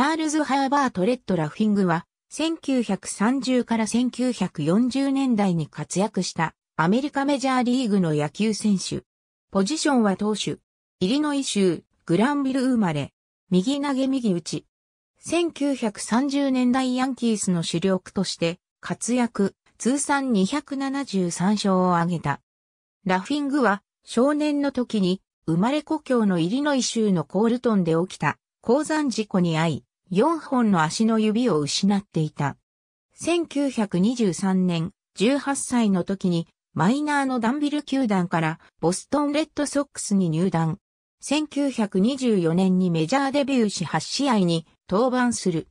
チャールズ・ハーバート・レッド・ラフィングは、1930から1940年代に活躍したアメリカメジャーリーグの野球選手。ポジションは投手。イリノイ州グランビル生まれ。右投げ右打ち。1930年代ヤンキースの主力として活躍、通算273勝を挙げた。ラフィングは少年の時に生まれ故郷のイリノイ州のコールトンで起きた鉱山事故に遭い、4本の足の指を失っていた。1923年、18歳の時にマイナーのダンビル球団からボストンレッドソックスに入団。1924年にメジャーデビューし8試合に登板する。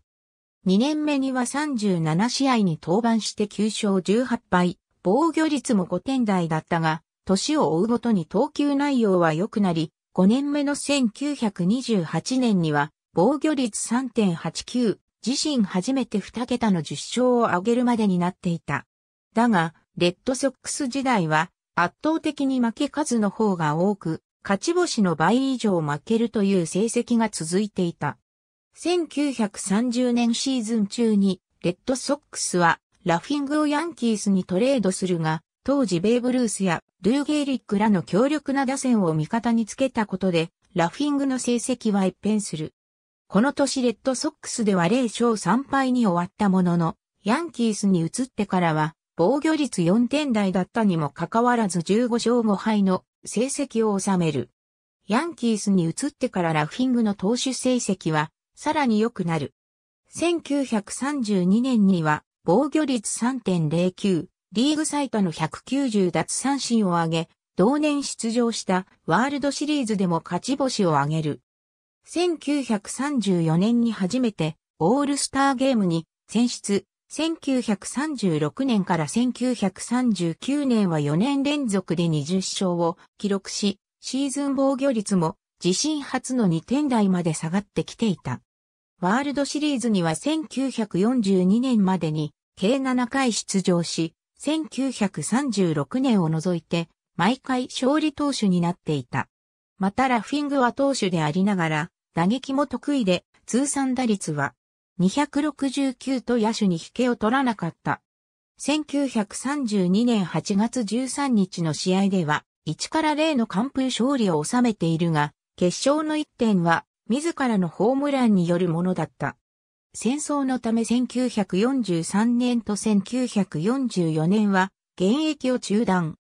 2年目には37試合に登板して9勝18敗、防御率も5点台だったが、年を追うごとに投球内容は良くなり、5年目の1928年には防御率3.89、自身初めて2桁の10勝を挙げるまでになっていた。だが、レッドソックス時代は圧倒的に負け数の方が多く、勝ち星の倍以上負けるという成績が続いていた。1930年シーズン中に、レッドソックスはラフィングをヤンキースにトレードするが、当時ベーブ・ルースやルー・ゲーリックらの強力な打線を味方につけたことで、ラフィングの成績は一変する。この年レッドソックスでは0勝3敗に終わったものの、ヤンキースに移ってからは、防御率4点台だったにもかかわらず15勝5敗の成績を収める。ヤンキースに移ってからラフィングの投手成績はさらに良くなる。1932年には防御率3.09、リーグ最多の190奪三振を挙げ、同年出場したワールドシリーズでも勝ち星を挙げる。1934年に初めてオールスターゲームに選出。1936年から1939年は4年連続で20勝を記録し、シーズン防御率も自身初の2点台まで下がってきていた。ワールドシリーズには1942年までに計7回出場し、1936年を除いて毎回勝利投手になっていた。またラフィングは投手でありながら、打撃も得意で、通算打率は269と野手に引けを取らなかった。1932年8月13日の試合では、1から0の完封勝利を収めているが、決勝の1点は、自らのホームランによるものだった。戦争のため1943年と1944年は現役を中断。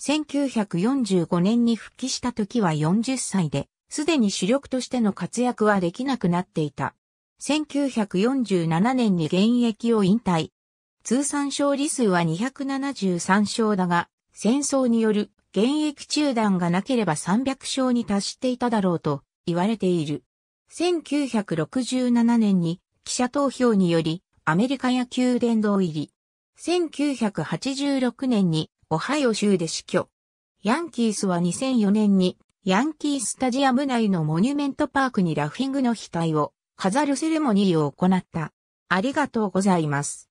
1945年に復帰した時は40歳で、すでに主力としての活躍はできなくなっていた。1947年に現役を引退。通算勝利数は273勝だが、戦争による現役中断がなければ300勝に達していただろうと言われている。1967年に記者投票によりアメリカ野球殿堂入り。1986年にオハイオ州で死去。ヤンキースは2004年にヤンキースタジアム内のモニュメントパークにラフィングの額を飾るセレモニーを行った。ありがとうございます。